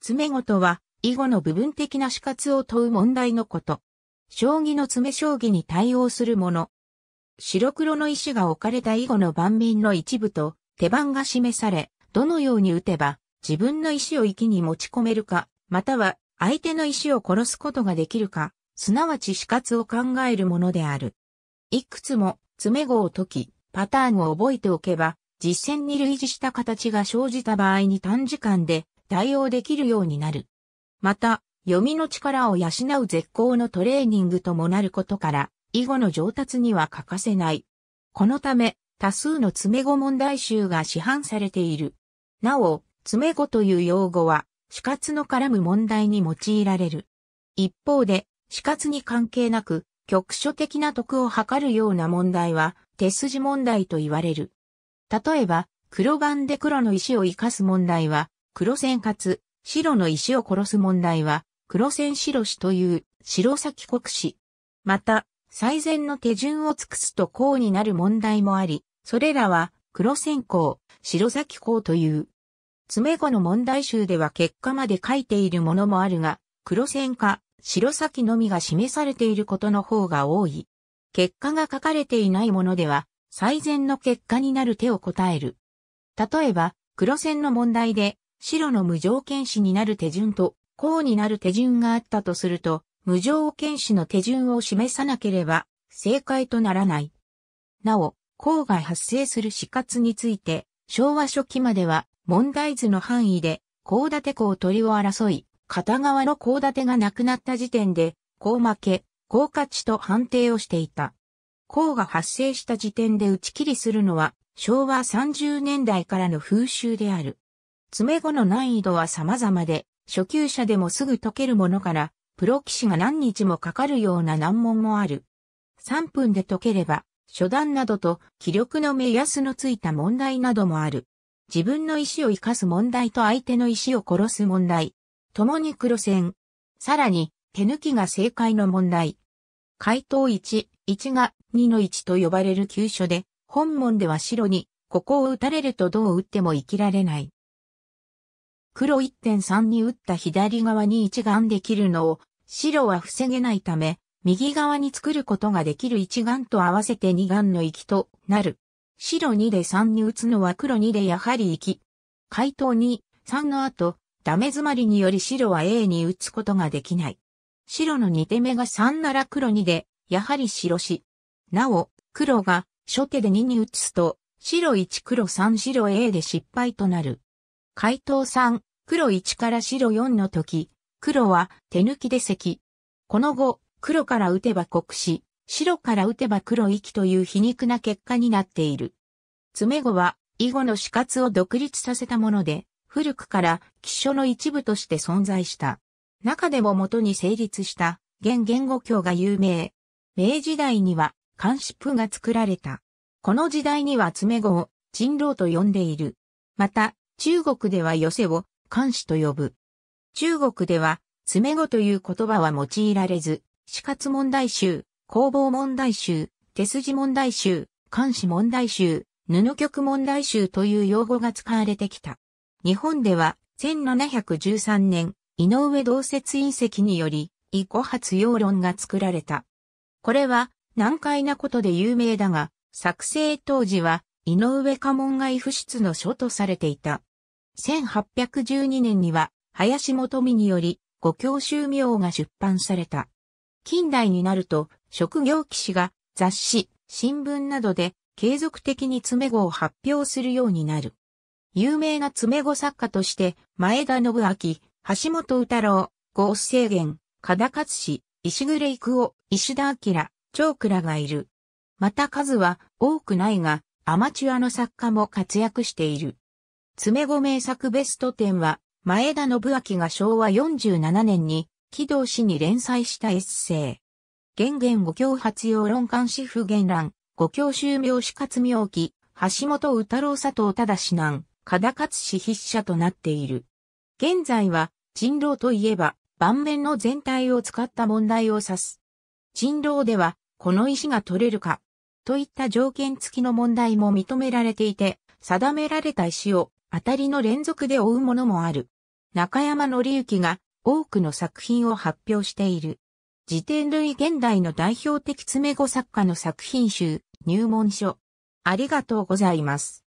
詰碁とは、囲碁の部分的な死活を問う問題のこと。将棋の詰将棋に対応するもの。白黒の石が置かれた囲碁の盤面の一部と手番が示され、どのように打てば自分の石を域に持ち込めるか、または相手の石を殺すことができるか、すなわち死活を考えるものである。いくつも詰碁を解き、パターンを覚えておけば、実戦に類似した形が生じた場合に短時間で対応できるようになる。また、読みの力を養う絶好のトレーニングともなることから、囲碁の上達には欠かせない。このため、多数の詰碁問題集が市販されている。なお、詰碁という用語は、死活の絡む問題に用いられる。一方で、死活に関係なく、局所的な得を図るような問題は、手筋問題と言われる。例えば、黒番で黒の石を生かす問題は、黒線かつ、白の石を殺す問題は、黒線白死という、白先国死。また、最善の手順を尽くすとこうになる問題もあり、それらは、黒線う、白先うという。詰碁の問題集では結果まで書いているものもあるが、黒線か、白先のみが示されていることの方が多い。結果が書かれていないものでは、最善の結果になる手を答える。例えば、黒線の問題で、白の無条件子になる手順と、公になる手順があったとすると、無条件子の手順を示さなければ、正解とならない。なお、公が発生する死活について、昭和初期までは、問題図の範囲で、公立て項取りを争い、片側の公立てがなくなった時点で、公負け、公勝ちと判定をしていた。公が発生した時点で打ち切りするのは、昭和30年代からの風習である。詰め碁の難易度は様々で、初級者でもすぐ解けるものから、プロ棋士が何日もかかるような難問もある。3分で解ければ、初段などと気力の目安のついた問題などもある。自分の石を生かす問題と相手の石を殺す問題。共に黒線。さらに、手抜きが正解の問題。回答1、1が2の1と呼ばれる急所で、本門では白に、ここを打たれるとどう打っても生きられない。黒1.3に打った左側に一眼できるのを、白は防げないため、右側に作ることができる一眼と合わせて二眼の行きとなる。白2で3に打つのは黒2でやはり行き。回答2、3の後、ダメ詰まりにより白は A に打つことができない。白の2手目が3なら黒2で、やはり白し。なお、黒が初手で2に打つと、白1黒3白 A で失敗となる。回答3、黒1から白4の時、黒は手抜きで石。この後、黒から打てば黒死、白から打てば黒息という皮肉な結果になっている。詰碁は、囲碁の死活を独立させたもので、古くから基礎の一部として存在した。中でも元に成立した現言語教が有名。明時代には漢詩譜が作られた。この時代には詰碁を人狼と呼んでいる。また、中国では寄せを漢詩と呼ぶ。中国では、詰碁という言葉は用いられず、死活問題集、工房問題集、手筋問題集、漢詩問題集、布局問題集という用語が使われてきた。日本では、1713年、井上同説隕石により、イ語発用論が作られた。これは、難解なことで有名だが、作成当時は、井上家門外不出の書とされていた。1812年には、林元美により、五教習名が出版された。近代になると、職業騎士が雑誌、新聞などで継続的に詰碁を発表するようになる。有名な詰碁作家として、前田信明、橋本宇太郎、合成源、加田勝氏、石暮育夫、石田明、長倉がいる。また数は多くないが、アマチュアの作家も活躍している。詰子名作ベスト10は、前田信明が昭和47年に、木道氏に連載したエッセイ。玄言五教発用論漢詩不言乱、五教修名詩活妙記、橋本宇太郎佐藤忠志南、加田勝氏筆者となっている。現在は、人狼といえば、盤面の全体を使った問題を指す。人狼では、この石が取れるか、といった条件付きの問題も認められていて、定められた石を当たりの連続で追うものもある。中山紀之が多くの作品を発表している。辞典類現代の代表的詰碁作家の作品集、入門書。ありがとうございます。